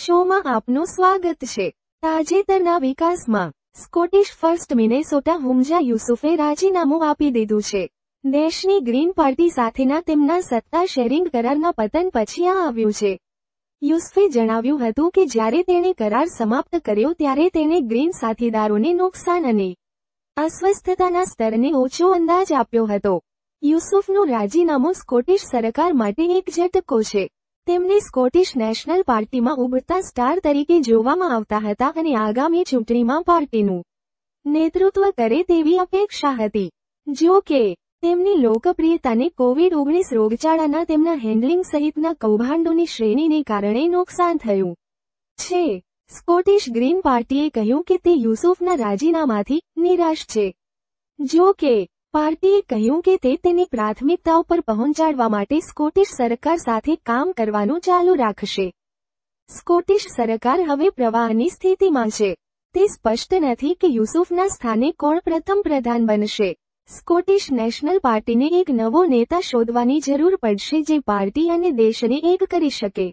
શોમાં આપનું સ્વાગત છે તાજેતરના વિકાસમાં સ્કોટિશ ફર્સ્ટ મિનેસોટા હુમજા યુસુફે રાજીનામું આપી દીધું છે દેશની ગ્રીન પાર્ટી સાથેના તેમના સત્તા શેરિંગ કરારના પતન પછી આ આવ્યું છે યુસુફે જણાવ્યું હતું કે જ્યારે તેણે કરાર સમાપ્ત કર્યો ત્યારે તેણે ગ્રીન સાથીદારોને નુકસાન અને અસ્વસ્થતાના સ્તરને ઓછો અંદાજ આપ્યો હતો યુસુફનું રાજીનામું સ્કોટિશ સરકાર માટે એક ઝટકો છે તેમને સ્કોટિશ નેશનલ પાર્ટીમાં ઉભરતા સ્ટાર તરીકે જોવામાં આવતા હતા અને આગામી ચૂંટણીમાં પાર્ટીનું નેતૃત્વ કરે તેવી અપેક્ષા હતી જો કે તેમની લોકપ્રિયતાને કોવિડ ઓગણીસ રોગચાળાના તેમના હેન્ડલિંગ સહિતના કૌભાંડોની શ્રેણીને કારણે નુકસાન થયું છે સ્કોટિશ ગ્રીન પાર્ટીએ કહ્યું કે તે યુસુફના રાજીનામાથી નિરાશ છે જો કે પાર્ટીએ કહ્યું કે તે તેની પ્રાથમિકતાઓ પર પહોંચાડવા માટે સ્કોટિશ સરકાર સાથે કામ કરવાનું ચાલુ રાખશે સ્કોટિશ સરકાર હવે પ્રવાહની સ્થિતિમાં છે તે સ્પષ્ટ નથી કે યુસુફના સ્થાને કોણ પ્રથમ પ્રધાન બનશે સ્કોટિશ નેશનલ પાર્ટીને એક નવો નેતા શોધવાની જરૂર પડશે જે પાર્ટી અને દેશને એક કરી શકે